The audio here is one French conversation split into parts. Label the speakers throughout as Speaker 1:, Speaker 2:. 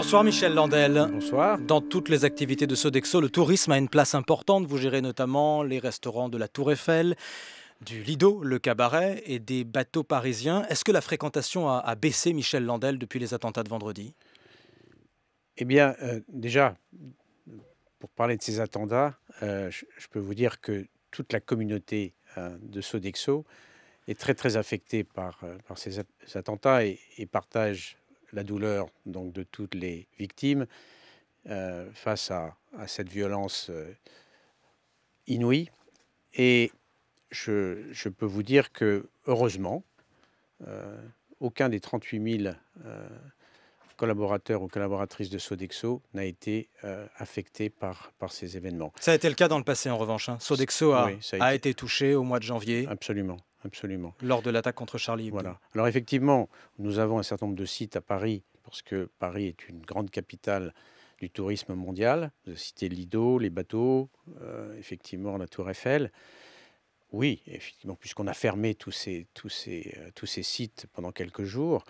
Speaker 1: Bonsoir Michel Landel. Bonsoir. Dans toutes les activités de Sodexo, le tourisme a une place importante. Vous gérez notamment les restaurants de la Tour Eiffel, du Lido, le cabaret et des bateaux parisiens. Est-ce que la fréquentation a, baissé, Michel
Speaker 2: Landel, depuis les attentats de vendredi Eh bien, euh, déjà, pour parler de ces attentats, euh, je, peux vous dire que toute la communauté euh, de Sodexo est très très affectée par, ces, attentats et, et partage la douleur donc, de toutes les victimes euh, face à, cette violence euh, inouïe. Et je, peux vous dire que, heureusement, euh, aucun des 38 000 collaborateurs ou collaboratrices de Sodexo n'a été affecté par, ces événements. Ça a été
Speaker 1: le cas dans le passé en revanche. Hein. Sodexo a,
Speaker 2: été... touché au mois de janvier. Absolument absolument. Lors de l'attaque contre Charlie Hebdo. Voilà. Alors effectivement, nous avons un certain nombre de sites à Paris, parce que Paris est une grande capitale du tourisme mondial. Vous avez cité Lido, les bateaux, euh, effectivement la Tour Eiffel. Oui, effectivement, puisqu'on a fermé tous ces, tous, ces, euh, tous ces sites pendant quelques jours,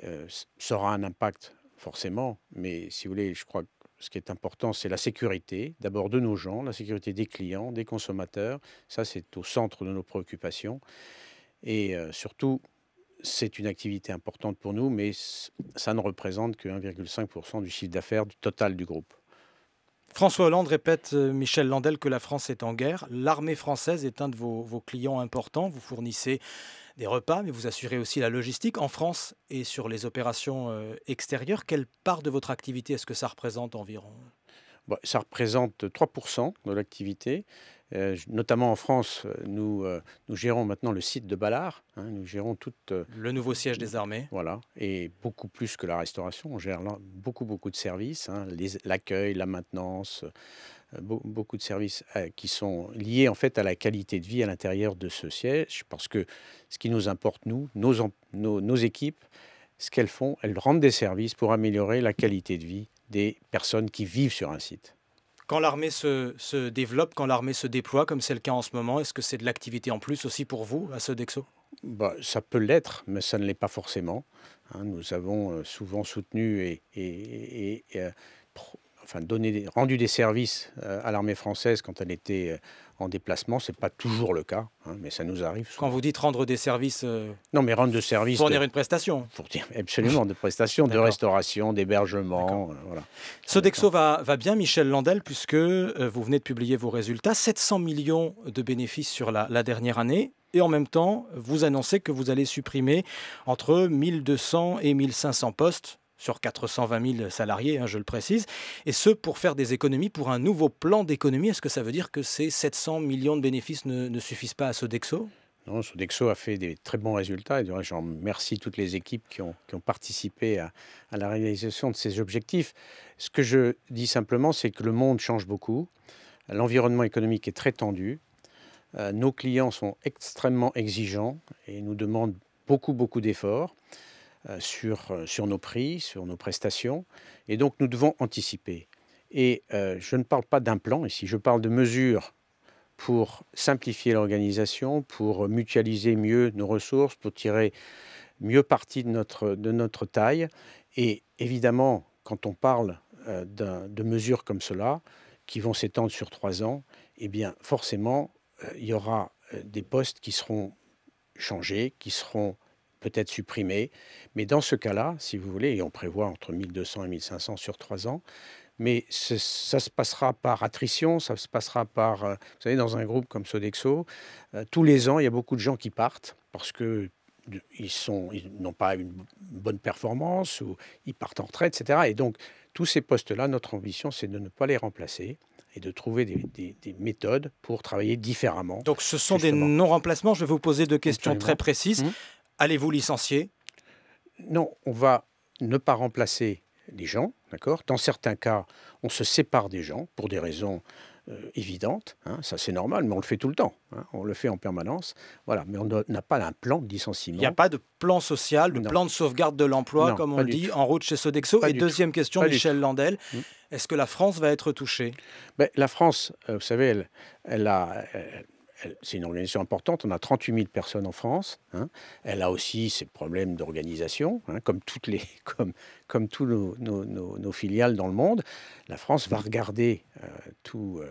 Speaker 2: ça euh, aura un impact forcément, mais si vous voulez, je crois que ce qui est important, c'est la sécurité, d'abord de nos gens, la sécurité des clients, des consommateurs. Ça, c'est au centre de nos préoccupations. Et euh, surtout, c'est une activité importante pour nous, mais ça ne représente que 1,5% du chiffre d'affaires total du groupe. François
Speaker 1: Hollande répète, euh, Michel Landel, que la France est en guerre. L'armée française est un de vos clients importants. Vous fournissez des repas, mais vous assurez aussi la logistique. En France et sur les opérations euh, extérieures, quelle part de votre activité est-ce que ça représente environ
Speaker 2: bah, ça représente 3% de l'activité. Euh, notamment en France, euh, euh, nous, gérons maintenant le site de Ballard. Hein, nous gérons tout le nouveau siège des armées. Voilà, et beaucoup plus que la restauration. On gère beaucoup, beaucoup de services hein, l'accueil, la maintenance, beaucoup de services qui sont liés en fait à la qualité de vie à l'intérieur de ce siège. Parce que ce qui nous importe, nous, nos équipes, ce qu'elles font, elles rendent des services pour améliorer la qualité de vie des personnes qui vivent sur un site.
Speaker 1: Quand l'armée se, se, développe, quand l'armée se déploie, comme c'est le cas en ce moment, est-ce que c'est de l'activité en plus
Speaker 2: aussi pour vous, à Sodexo bah, Ça peut l'être, mais ça ne l'est pas forcément. Hein. nous avons euh, souvent soutenu et, et, et, euh, enfin, donné, rendu des services euh, à l'armée française quand elle était en déplacement. Ce n'est pas toujours le cas, hein, mais ça nous arrive.
Speaker 1: Quand vous dites rendre des services. Euh,
Speaker 2: non, mais rendre des services. Fournir une prestation. absolument de prestations de restauration, d'hébergement. Euh, Sodexo va, bien, Michel Landel,
Speaker 1: puisque euh, vous venez de publier vos résultats 700 millions de bénéfices sur la, la dernière année et en même temps, vous annoncez que vous allez supprimer entre 1200 et 1500 postes sur 420 000 salariés, hein, je le précise, et ce pour faire des économies, pour un nouveau plan d'économie. Est-ce que ça veut dire que ces 700 millions de bénéfices ne, suffisent pas à Sodexo
Speaker 2: non, Sodexo a fait des très bons résultats et j'en remercie toutes les équipes qui ont, participé à, la réalisation de ces objectifs. Ce que je dis simplement, c'est que le monde change beaucoup, l'environnement économique est très tendu, euh, nos clients sont extrêmement exigeants et nous demandent beaucoup, beaucoup d'efforts. Euh, euh, sur, nos prix, sur nos prestations. Et donc, nous devons anticiper. Et euh, je ne parle pas d'un plan ici, je parle de mesures pour simplifier l'organisation, pour mutualiser mieux nos ressources, pour tirer mieux parti de notre, de notre taille. Et évidemment, quand on parle de mesures comme cela, qui vont s'étendre sur trois ans, eh bien, forcément, il y aura des postes qui seront changés, qui seront peut-être supprimer, Mais dans ce cas-là, si vous voulez, et on prévoit entre 1200 et 1500 sur trois ans, mais ça se passera par attrition, ça se passera par... Euh, vous savez, dans un groupe comme Sodexo, euh, tous les ans, il y a beaucoup de gens qui partent parce que ils n'ont ils pas une bonne performance ou ils partent en retraite, etc. Et donc, tous ces postes-là, notre ambition, c'est de ne pas les remplacer et de trouver des, méthodes pour travailler différemment. Donc ce sont des non-remplacements.
Speaker 1: Je vais vous poser deux questions très précises. Mmh allez-vous licencier
Speaker 2: Non, on va ne pas remplacer les gens, d'accord Dans certains cas, on se sépare des gens pour des raisons euh, évidentes, hein, ça c'est normal, mais on le fait tout le temps, hein, on le fait en permanence, voilà, mais on n'a pas un plan de licenciement. Il n'y a pas de plan social, de plan de sauvegarde de l'emploi, comme on dit, en route chez Sodexo. Et deuxième question, Michel Landel, mm. est-ce que la France va être touchée ben, La France, euh, vous savez, elle, a... Euh, c'est une organisation importante. On a 38 000 personnes en France. Hein. Elle a aussi ses problèmes d'organisation, hein, comme toutes les, comme, comme tous nos, nos, filiales dans le monde. La France va regarder euh, euh,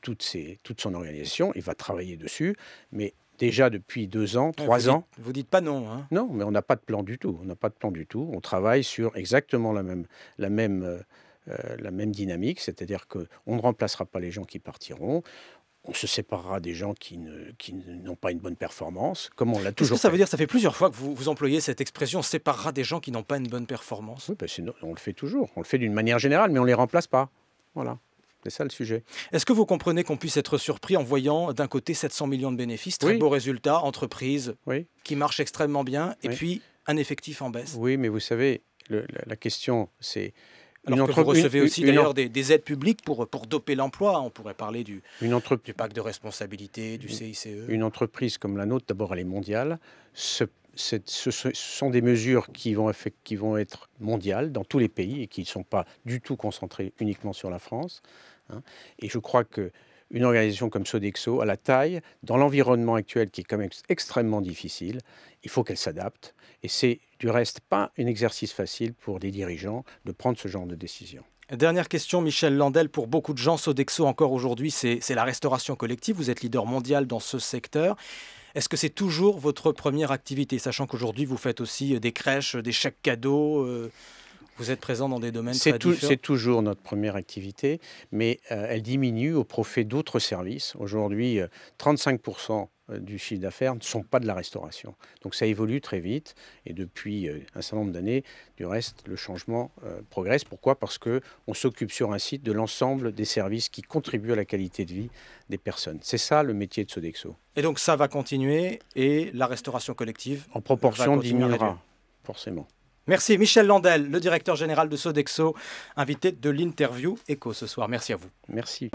Speaker 2: toute, son organisation et va travailler dessus. Mais déjà depuis deux ans, trois ans. Vous vous dites pas non. Hein. Non, mais on n'a pas de plan du tout. On n'a pas de plan du tout. On travaille sur exactement la même, la même, euh, la même dynamique, c'est-à-dire qu'on ne remplacera pas les gens qui partiront on se séparera des gens qui, ne, qui n'ont pas une bonne performance, comme on l'a toujours. ça veut dire,
Speaker 1: ça fait plusieurs fois que vous, vous employez cette expression, on séparera des gens qui n'ont pas une
Speaker 2: bonne performance. Oui, ben, on le fait toujours, on le fait d'une manière générale, mais on ne les remplace pas. Voilà. C'est ça le sujet. Est-ce que vous comprenez qu'on puisse être surpris en voyant d'un côté 700 millions de bénéfices, très beau beaux
Speaker 1: résultats, entreprise qui marche extrêmement bien, et puis un effectif en
Speaker 2: baisse Oui, mais vous savez, la, question, c'est alors une que vous recevez aussi d'ailleurs
Speaker 1: des, aides publiques pour, pour doper l'emploi. Hein. On pourrait parler du, du pacte de responsabilité, du CICE. E. Une
Speaker 2: entreprise comme la nôtre, d'abord, elle est mondiale. Ce, sont des mesures qui vont, qui vont être mondiales dans tous les pays et qui ne sont pas du tout concentrées uniquement sur la France. Hein. Et je crois que une organisation comme Sodexo à la taille, dans l'environnement actuel qui est quand même extrêmement difficile, il faut qu'elle s'adapte. Et c'est du reste pas un exercice facile pour les dirigeants de prendre ce genre de décision.
Speaker 1: Dernière question, Michel Landel. Pour beaucoup de gens, Sodexo encore aujourd'hui, c'est la restauration collective. Vous êtes leader mondial dans ce secteur. Est-ce que c'est toujours votre première activité, sachant qu'aujourd'hui, vous faites aussi euh, des crèches, des chèques cadeaux euh, vous êtes présent dans des domaines très C'est
Speaker 2: toujours notre première activité, mais euh, elle diminue au profit d'autres services. Aujourd'hui, 35% euh, euh, du chiffre d'affaires ne sont pas de la restauration. Donc ça évolue très vite et depuis un certain nombre d'années, du reste, le changement progresse. Pourquoi Parce que on s'occupe sur un site de l'ensemble des services qui contribuent à la qualité de vie des personnes. C'est ça le métier de Sodexo.
Speaker 1: Et donc ça va continuer et la restauration collective en proportion diminuera
Speaker 2: forcément. Merci
Speaker 1: Michel Landel, le directeur général de Sodexo, invité de l'interview Echo ce soir. Merci à vous. Merci.